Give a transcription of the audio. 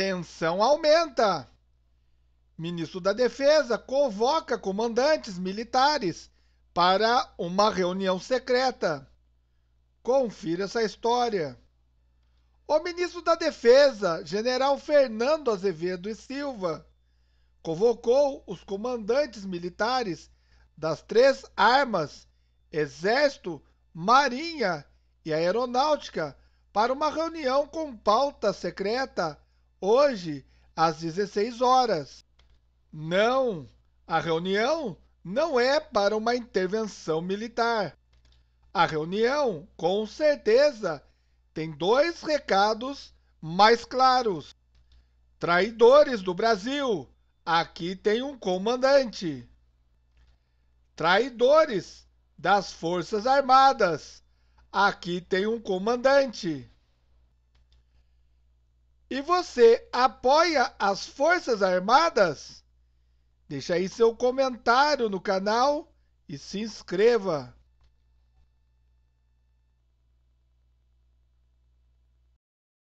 Tensão aumenta. Ministro da Defesa convoca comandantes militares para uma reunião secreta. Confira essa história. O ministro da Defesa, general Fernando Azevedo e Silva, convocou os comandantes militares das três armas, Exército, Marinha e Aeronáutica, para uma reunião com pauta secreta hoje às 16 horas. Não, a reunião não é para uma intervenção militar. A reunião, com certeza, tem dois recados mais claros. Traidores do Brasil, aqui tem um comandante. Traidores das Forças Armadas, aqui tem um comandante. E você apoia as Forças Armadas? Deixe aí seu comentário no canal e se inscreva.